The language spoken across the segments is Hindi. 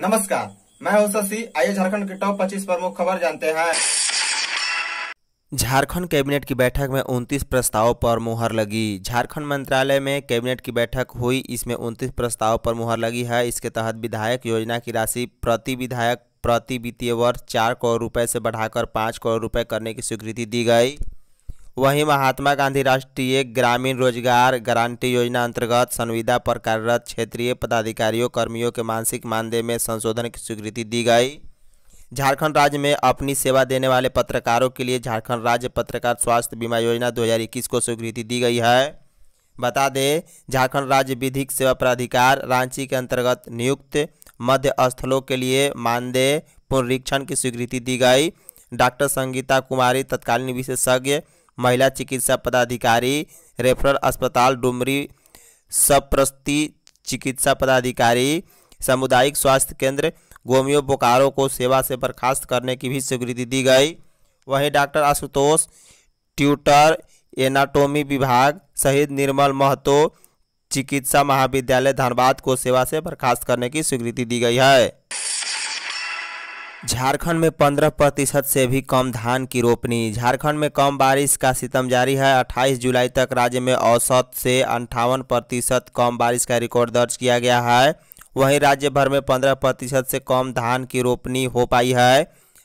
नमस्कार मैं हूं शशि आइए झारखंड के टॉप 25 प्रमुख खबर जानते हैं झारखंड कैबिनेट की बैठक में 29 प्रस्ताव पर मुहर लगी झारखंड मंत्रालय में कैबिनेट की बैठक हुई इसमें 29 प्रस्ताव पर मुहर लगी है इसके तहत विधायक योजना की राशि प्रति विधायक प्रति वित्तीय वर्ष चार करोड़ रुपए से बढ़ाकर पाँच करोड़ रुपए करने की स्वीकृति दी गई वहीं महात्मा गांधी राष्ट्रीय ग्रामीण रोजगार गारंटी योजना अंतर्गत संविदा पर कार्यरत क्षेत्रीय पदाधिकारियों कर्मियों के मानसिक मानदेय में संशोधन की स्वीकृति दी गई झारखंड राज्य में अपनी सेवा देने वाले पत्रकारों के लिए झारखंड राज्य पत्रकार स्वास्थ्य बीमा योजना 2021 को स्वीकृति दी गई है बता दें झारखंड राज्य विधिक सेवा प्राधिकार रांची के अंतर्गत नियुक्त मध्य स्थलों के लिए मानदेय पुनरीक्षण की स्वीकृति दी गई डॉक्टर संगीता कुमारी तत्कालीन विशेषज्ञ महिला चिकित्सा पदाधिकारी रेफरल अस्पताल डुमरी सप्रस्ती चिकित्सा पदाधिकारी सामुदायिक स्वास्थ्य केंद्र गोमियो बोकारो को सेवा से बर्खास्त करने की भी स्वीकृति दी गई वहीं डॉक्टर आशुतोष ट्यूटर एनाटोमी विभाग शहीद निर्मल महतो चिकित्सा महाविद्यालय धनबाद को सेवा से बर्खास्त करने की स्वीकृति दी गई है झारखंड में 15 प्रतिशत से भी कम धान की रोपनी झारखंड में कम बारिश का सितम जारी है 28 जुलाई तक राज्य में औसत से अंठावन प्रतिशत कम बारिश का रिकॉर्ड दर्ज किया गया है वहीं राज्य भर में 15 प्रतिशत से कम धान की रोपनी हो पाई है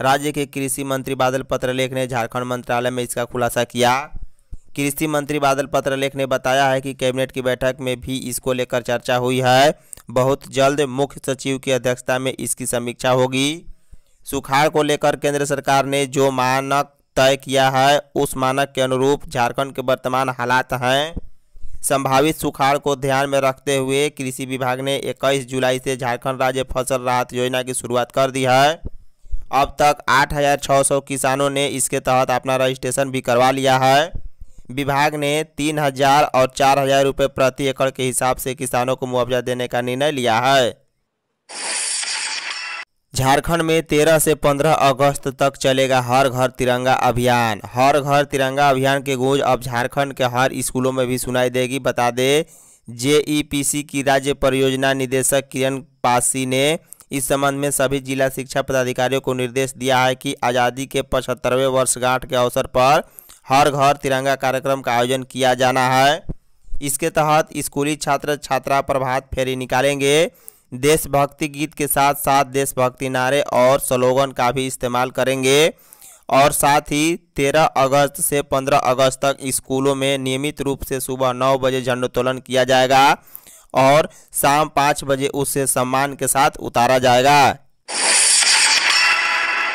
राज्य के कृषि मंत्री बादल पत्रलेख ने झारखंड मंत्रालय में इसका खुलासा किया कृषि मंत्री बादल पत्रलेख ने बताया है कि कैबिनेट की बैठक में भी इसको लेकर चर्चा हुई है बहुत जल्द मुख्य सचिव की अध्यक्षता में इसकी समीक्षा होगी सुखाड़ को लेकर केंद्र सरकार ने जो मानक तय किया है उस मानक के अनुरूप झारखंड के वर्तमान हालात हैं संभावित सुखाड़ को ध्यान में रखते हुए कृषि विभाग ने 21 जुलाई से झारखंड राज्य फसल राहत योजना की शुरुआत कर दी है अब तक 8,600 किसानों ने इसके तहत अपना रजिस्ट्रेशन भी करवा लिया है विभाग ने 3,000 और 4,000 रुपये प्रति एकड़ के हिसाब से किसानों को मुआवजा देने का निर्णय लिया है झारखंड में 13 से 15 अगस्त तक चलेगा हर घर तिरंगा अभियान हर घर तिरंगा अभियान के गूंज अब झारखंड के हर स्कूलों में भी सुनाई देगी बता दे जेईपीसी की राज्य परियोजना निदेशक किरण पासी ने इस संबंध में सभी जिला शिक्षा पदाधिकारियों को निर्देश दिया है कि आज़ादी के पचहत्तरवें वर्षगांठ के अवसर पर हर घर तिरंगा कार्यक्रम का आयोजन किया जाना है इसके तहत स्कूली छात्र छात्रा प्रभात फेरी निकालेंगे देशभक्ति गीत के साथ साथ देशभक्ति नारे और स्लोगन का भी इस्तेमाल करेंगे और साथ ही 13 अगस्त से 15 अगस्त तक स्कूलों में नियमित रूप से सुबह नौ बजे झंडोत्तोलन किया जाएगा और शाम पाँच बजे उससे सम्मान के साथ उतारा जाएगा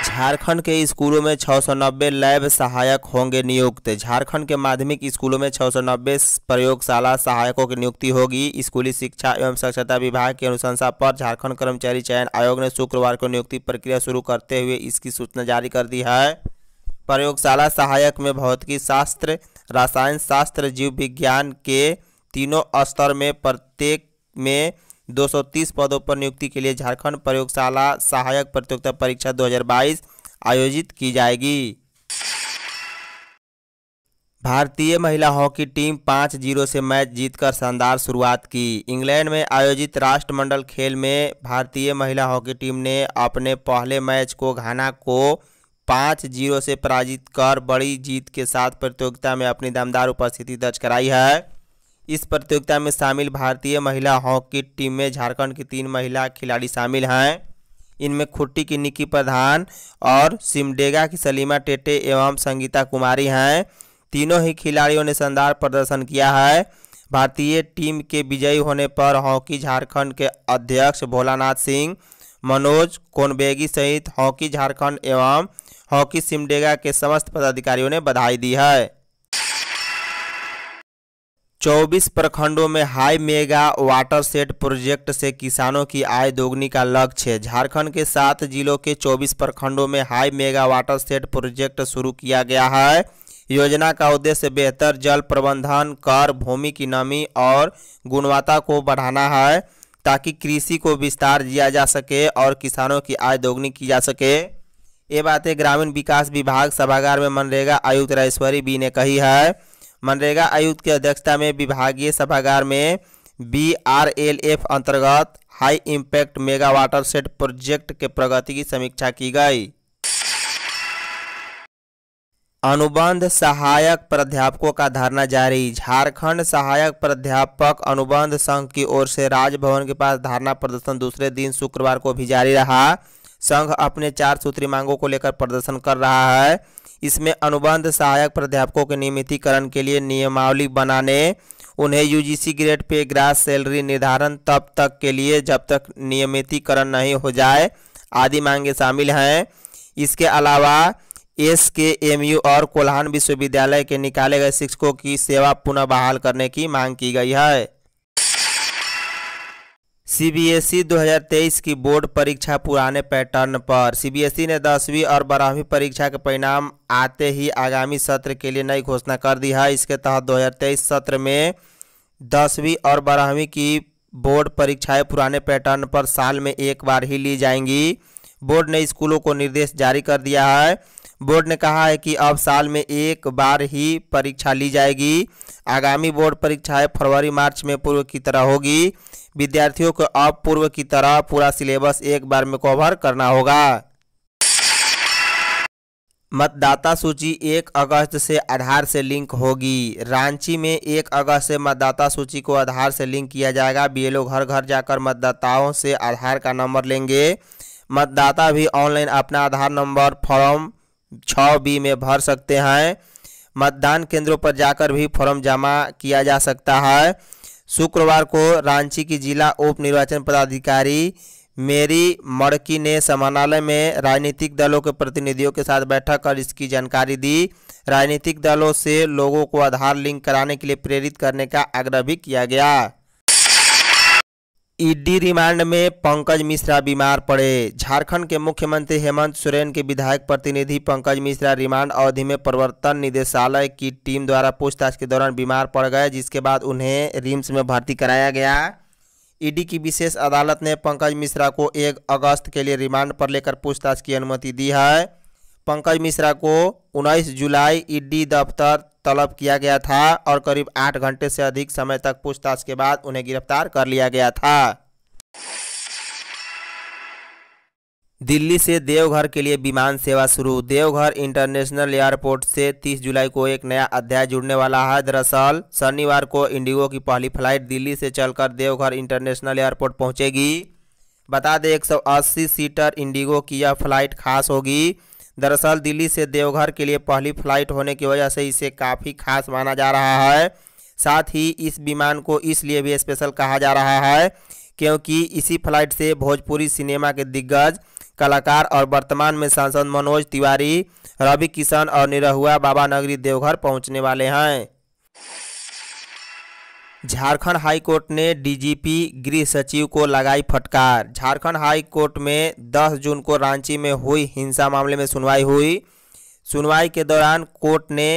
झारखंड के स्कूलों में 690 लैब सहायक होंगे नियुक्त झारखंड के माध्यमिक स्कूलों में 690 प्रयोगशाला सहायकों की नियुक्ति होगी स्कूली शिक्षा एवं स्वच्छता विभाग की अनुशंसा पर झारखंड कर्मचारी चयन आयोग ने शुक्रवार को नियुक्ति प्रक्रिया शुरू करते हुए इसकी सूचना जारी कर दी है प्रयोगशाला सहायक में भौतिकी शास्त्र रसायन शास्त्र जीव विज्ञान के तीनों स्तर में प्रत्येक में 230 पदों पर नियुक्ति के लिए झारखंड प्रयोगशाला सहायक प्रतियोगिता परीक्षा 2022 आयोजित की जाएगी भारतीय महिला हॉकी टीम पाँच जीरो से मैच जीतकर शानदार शुरुआत की इंग्लैंड में आयोजित राष्ट्रमंडल खेल में भारतीय महिला हॉकी टीम ने अपने पहले मैच को घाना को पाँच जीरो से पराजित कर बड़ी जीत के साथ प्रतियोगिता में अपनी दमदार उपस्थिति दर्ज कराई है इस प्रतियोगिता में शामिल भारतीय महिला हॉकी टीम में झारखंड की तीन महिला खिलाड़ी शामिल हैं इनमें खुट्टी की निकी प्रधान और सिमडेगा की सलीमा टेटे एवं संगीता कुमारी हैं तीनों ही खिलाड़ियों ने शानदार प्रदर्शन किया है भारतीय टीम के विजयी होने पर हॉकी झारखंड के अध्यक्ष भोलानाथ सिंह मनोज कोनबेगी सहित हॉकी झारखंड एवं हॉकी सिमडेगा के समस्त पदाधिकारियों ने बधाई दी है चौबीस प्रखंडों में high mega watershed project से किसानों की आय दोगुनी का लक्ष्य झारखंड के सात जिलों के चौबीस प्रखंडों में high mega watershed project शुरू किया गया है योजना का उद्देश्य बेहतर जल प्रबंधन कर भूमि की नमी और गुणवत्ता को बढ़ाना है ताकि कृषि को विस्तार दिया जा सके और किसानों की आय दोगुनी की जा सके ये बातें ग्रामीण विकास विभाग सभागार में मनरेगा आयुक्त राजेश्वरी बी ने कही है मनरेगा आयुक्त की अध्यक्षता में विभागीय सभागार में बी आर एल एफ अंतर्गत high impact mega watershed project के प्रगति की समीक्षा की गई अनुबंध सहायक प्राध्यापकों का धरना जारी झारखंड सहायक प्राध्यापक अनुबंध संघ की ओर से राजभवन के पास धरना प्रदर्शन दूसरे दिन शुक्रवार को भी जारी रहा संघ अपने चार सूत्री मांगों को लेकर प्रदर्शन कर रहा है इसमें अनुबंध सहायक प्राध्यापकों के नियमितीकरण के लिए नियमावली बनाने उन्हें UGC grade pay gross salary निर्धारण तब तक के लिए जब तक नियमितीकरण नहीं हो जाए आदि मांगे शामिल हैं इसके अलावा एस के एम यू और कोल्हान विश्वविद्यालय के निकाले गए शिक्षकों की सेवा पुनः बहाल करने की मांग की गई है सीबीएसई 2023 की बोर्ड परीक्षा पुराने पैटर्न पर सीबीएसई ने दसवीं और बारहवीं परीक्षा के परिणाम आते ही आगामी सत्र के लिए नई घोषणा कर दी है इसके तहत 2023 सत्र में दसवीं और बारहवीं की बोर्ड परीक्षाएं पुराने पैटर्न पर साल में एक बार ही ली जाएंगी बोर्ड ने स्कूलों को निर्देश जारी कर दिया है बोर्ड ने कहा है कि अब साल में एक बार ही परीक्षा ली जाएगी आगामी बोर्ड परीक्षाएं फरवरी मार्च में पूर्व की तरह होगी विद्यार्थियों को अब पूर्व की तरह पूरा सिलेबस एक बार में कवर करना होगा मतदाता सूची एक अगस्त से आधार से लिंक होगी रांची में एक अगस्त से मतदाता सूची को आधार से लिंक किया जाएगा एल घर घर जाकर मतदाताओं से आधार का नंबर लेंगे मतदाता भी ऑनलाइन अपना आधार नंबर फॉर्म छः बी में भर सकते हैं मतदान केंद्रों पर जाकर भी फॉर्म जमा किया जा सकता है शुक्रवार को रांची की जिला उप निर्वाचन पदाधिकारी मेरी मड़की ने समानालय में राजनीतिक दलों के प्रतिनिधियों के साथ बैठक कर इसकी जानकारी दी राजनीतिक दलों से लोगों को आधार लिंक कराने के लिए प्रेरित करने का आग्रह भी किया गया ईडी रिमांड में पंकज मिश्रा बीमार पड़े झारखंड के मुख्यमंत्री हेमंत सोरेन के विधायक प्रतिनिधि पंकज मिश्रा रिमांड अवधि में प्रवर्तन निदेशालय की टीम द्वारा पूछताछ के दौरान बीमार पड़ गए जिसके बाद उन्हें रिम्स में भर्ती कराया गया ईडी की विशेष अदालत ने पंकज मिश्रा को एक अगस्त के लिए रिमांड पर लेकर पूछताछ की अनुमति दी है पंकज मिश्रा को उन्नीस जुलाई ईडी दफ्तर तलब किया गया था और करीब आठ घंटे से अधिक समय तक पूछताछ के बाद उन्हें गिरफ्तार कर लिया गया था दिल्ली से देवघर के लिए विमान सेवा शुरू देवघर इंटरनेशनल एयरपोर्ट से 30 जुलाई को एक नया अध्याय जुड़ने वाला है दरअसल शनिवार को इंडिगो की पहली फ्लाइट दिल्ली से चलकर देवघर इंटरनेशनल एयरपोर्ट पहुंचेगी बता दें 180 सीटर इंडिगो की यह फ्लाइट खास होगी दरअसल दिल्ली से देवघर के लिए पहली फ्लाइट होने की वजह से इसे काफ़ी खास माना जा रहा है साथ ही इस विमान को इसलिए भी स्पेशल कहा जा रहा है क्योंकि इसी फ्लाइट से भोजपुरी सिनेमा के दिग्गज कलाकार और वर्तमान में सांसद मनोज तिवारी रवि किशन और निरहुआ बाबा नगरी देवघर पहुंचने वाले हैं झारखंड हाई कोर्ट ने डीजीपी गृह सचिव को लगाई फटकार झारखंड हाई कोर्ट में 10 जून को रांची में हुई हिंसा मामले में सुनवाई हुई सुनवाई के दौरान कोर्ट ने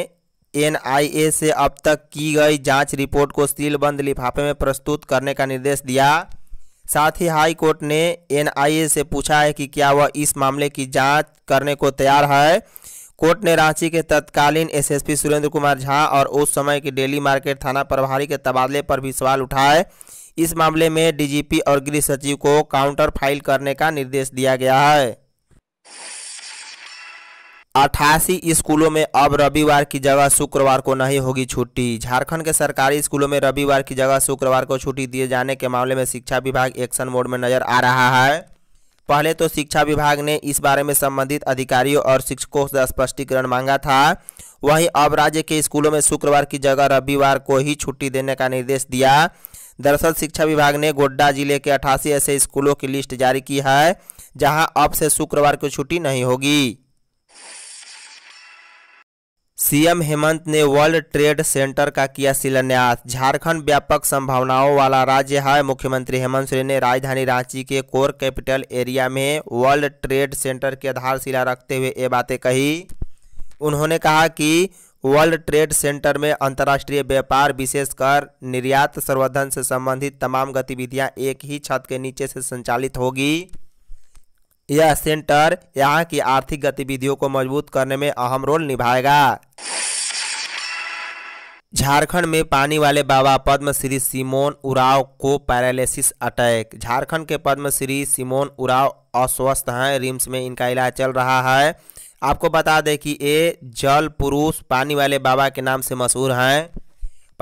एनआईए से अब तक की गई जांच रिपोर्ट को सीलबंद लिफाफे में प्रस्तुत करने का निर्देश दिया साथ ही हाई कोर्ट ने एनआईए से पूछा है कि क्या वह इस मामले की जाँच करने को तैयार है कोर्ट ने रांची के तत्कालीन एसएसपी सुरेंद्र कुमार झा और उस समय के डेली मार्केट थाना प्रभारी के तबादले पर भी सवाल उठाए इस मामले में डीजीपी और गृह सचिव को काउंटर फाइल करने का निर्देश दिया गया है अठासी स्कूलों में अब रविवार की जगह शुक्रवार को नहीं होगी छुट्टी झारखंड के सरकारी स्कूलों में रविवार की जगह शुक्रवार को छुट्टी दिए जाने के मामले में शिक्षा विभाग एक्शन मोड में नजर आ रहा है पहले तो शिक्षा विभाग ने इस बारे में संबंधित अधिकारियों और शिक्षकों से स्पष्टीकरण मांगा था वहीं अब राज्य के स्कूलों में शुक्रवार की जगह रविवार को ही छुट्टी देने का निर्देश दिया दरअसल शिक्षा विभाग ने गोड्डा जिले के अठासी ऐसे स्कूलों की लिस्ट जारी की है जहां अब से शुक्रवार को छुट्टी नहीं होगी सीएम हेमंत ने वर्ल्ड ट्रेड सेंटर का किया शिलान्यास झारखंड व्यापक संभावनाओं वाला राज्य है मुख्यमंत्री हेमंत सोरेन ने राजधानी रांची के कोर कैपिटल एरिया में वर्ल्ड ट्रेड सेंटर की आधारशिला रखते हुए ये बातें कही उन्होंने कहा कि वर्ल्ड ट्रेड सेंटर में अंतर्राष्ट्रीय व्यापार विशेषकर निर्यात संवर्धन से संबंधित तमाम गतिविधियां एक ही छत के नीचे से संचालित होगी यह सेंटर यहाँ की आर्थिक गतिविधियों को मजबूत करने में अहम रोल निभाएगा झारखंड में पानी वाले बाबा पद्मश्री सिमोन उराव को पैरालिसिस अटैक झारखंड के पद्मश्री सिमोन उराव अस्वस्थ हैं रिम्स में इनका इलाज चल रहा है आपको बता दें कि ये जल पुरुष पानी वाले बाबा के नाम से मशहूर हैं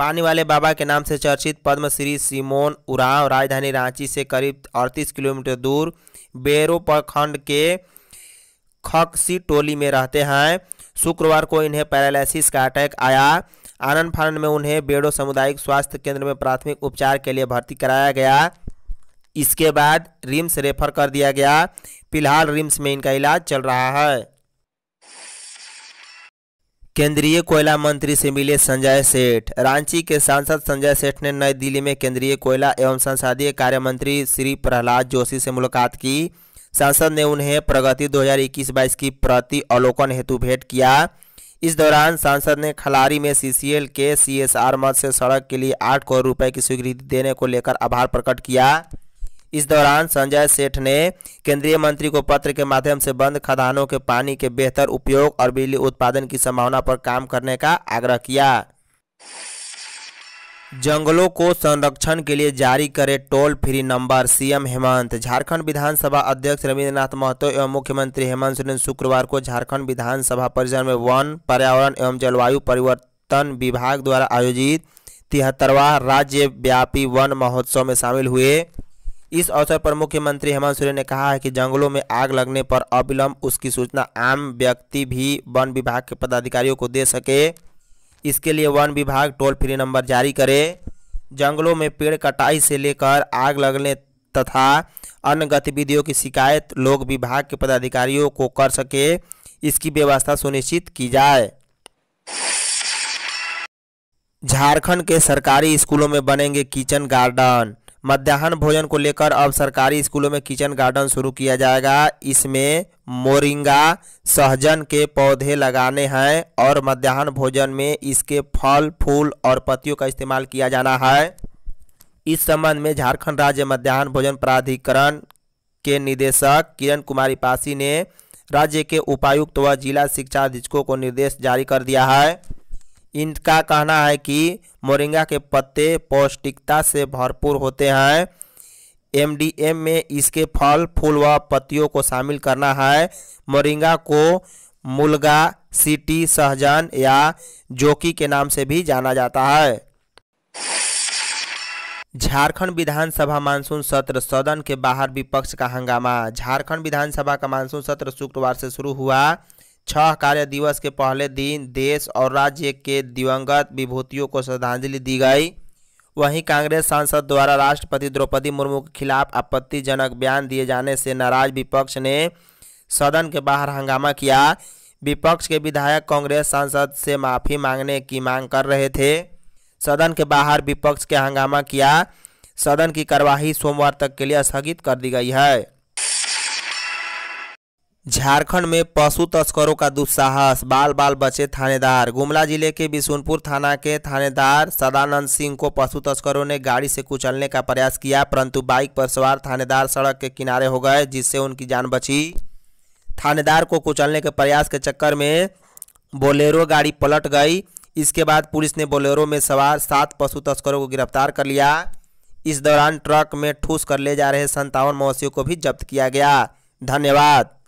पानी वाले बाबा के नाम से चर्चित पद्मश्री सिमोन उराव राजधानी रांची से करीब अड़तीस किलोमीटर दूर बेरो प्रखंड के खकसी टोली में रहते हैं शुक्रवार को इन्हें पैरालिसिस का अटैक आया आनंद फानंद में उन्हें बेड़ो सामुदायिक स्वास्थ्य केंद्र में प्राथमिक उपचार के लिए भर्ती कराया गया इसके बाद रिम्स रेफर कर दिया गया फिलहाल रिम्स में इनका इलाज चल रहा है केंद्रीय कोयला मंत्री से मिले संजय सेठ रांची के सांसद संजय सेठ ने नई दिल्ली में केंद्रीय कोयला एवं संसदीय कार्य मंत्री श्री प्रहलाद जोशी से मुलाकात की सांसद ने उन्हें प्रगति 2021-22 की प्रति अवलोकन हेतु भेंट किया इस दौरान सांसद ने खलारी में सीसीएल के सीएसआर मद से सड़क के लिए आठ करोड़ रुपए की स्वीकृति देने को लेकर आभार प्रकट किया इस दौरान संजय सेठ ने केंद्रीय मंत्री को पत्र के माध्यम से बंद खदानों के पानी के बेहतर उपयोग और बिजली उत्पादन की संभावना पर काम करने का आग्रह किया जंगलों को संरक्षण के लिए जारी करे toll free number CM Hemant Jharkhand विधानसभा अध्यक्ष रविन्द्रनाथ महतो एवं मुख्यमंत्री हेमंत सोरेन शुक्रवार को झारखंड विधानसभा परिसर में वन पर्यावरण एवं जलवायु परिवर्तन विभाग द्वारा आयोजित तिहत्तरवा राज्यव्यापी वन महोत्सव में शामिल हुए इस अवसर पर मुख्यमंत्री हेमंत सोरेन ने कहा है कि जंगलों में आग लगने पर अविलंब उसकी सूचना आम व्यक्ति भी वन विभाग के पदाधिकारियों को दे सके इसके लिए वन विभाग टोल फ्री नंबर जारी करे जंगलों में पेड़ कटाई से लेकर आग लगने तथा अन्य गतिविधियों की शिकायत लोग विभाग के पदाधिकारियों को कर सके इसकी व्यवस्था सुनिश्चित की जाए झारखंड के सरकारी स्कूलों में बनेंगे किचन गार्डन मध्याह्न भोजन को लेकर अब सरकारी स्कूलों में किचन गार्डन शुरू किया जाएगा इसमें मोरिंगा सहजन के पौधे लगाने हैं और मध्याह्न भोजन में इसके फल फूल और पत्तियों का इस्तेमाल किया जाना है इस संबंध में झारखंड राज्य मध्याह्न भोजन प्राधिकरण के निदेशक किरण कुमारी पासी ने राज्य के उपायुक्त व जिला शिक्षा अधीक्षकों को निर्देश जारी कर दिया है इनका कहना है कि मोरिंगा के पत्ते पौष्टिकता से भरपूर होते हैं एमडीएम में इसके फल फूल व पत्तियों को शामिल करना है मोरिंगा को मुलगा सिटी सहजन या जोकी के नाम से भी जाना जाता है झारखंड विधानसभा मानसून सत्र सदन के बाहर विपक्ष का हंगामा झारखंड विधानसभा का मानसून सत्र शुक्रवार से शुरू हुआ छह कार्य दिवस के पहले दिन देश और राज्य के दिवंगत विभूतियों को श्रद्धांजलि दी गई वहीं कांग्रेस सांसद द्वारा राष्ट्रपति द्रौपदी मुर्मू के खिलाफ आपत्तिजनक बयान दिए जाने से नाराज विपक्ष ने सदन के बाहर हंगामा किया विपक्ष के विधायक कांग्रेस सांसद से माफ़ी मांगने की मांग कर रहे थे सदन के बाहर विपक्ष के हंगामा किया सदन की कार्यवाही सोमवार तक के लिए स्थगित कर दी गई है झारखंड में पशु तस्करों का दुस्साहस बाल बाल बचे थानेदार गुमला जिले के बिशुनपुर थाना के थानेदार सदानंद सिंह को पशु तस्करों ने गाड़ी से कुचलने का प्रयास किया परंतु बाइक पर सवार थानेदार सड़क के किनारे हो गए जिससे उनकी जान बची थानेदार को कुचलने के प्रयास के चक्कर में बोलेरो गाड़ी पलट गई इसके बाद पुलिस ने बोलेरो में सवार सात पशु तस्करों को गिरफ्तार कर लिया इस दौरान ट्रक में ठूस कर ले जा रहे संतावन मवेशियों को भी जब्त किया गया धन्यवाद